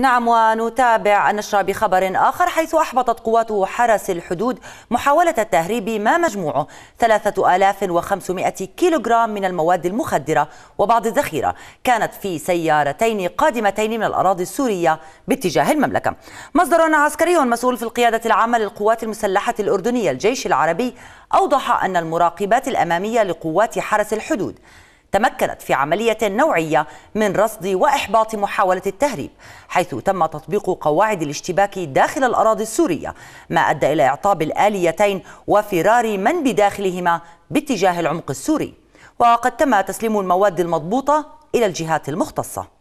نعم ونتابع النشر بخبر آخر حيث أحبطت قوات حرس الحدود محاولة التهريب ما مجموعه 3500 كيلوغرام من المواد المخدرة وبعض الذخيرة كانت في سيارتين قادمتين من الأراضي السورية باتجاه المملكة مصدر عسكري مسؤول في القيادة العامة للقوات المسلحة الأردنية الجيش العربي أوضح أن المراقبات الأمامية لقوات حرس الحدود تمكنت في عملية نوعية من رصد وإحباط محاولة التهريب حيث تم تطبيق قواعد الاشتباك داخل الأراضي السورية ما أدى إلى إعطاب الآليتين وفرار من بداخلهما باتجاه العمق السوري وقد تم تسليم المواد المضبوطة إلى الجهات المختصة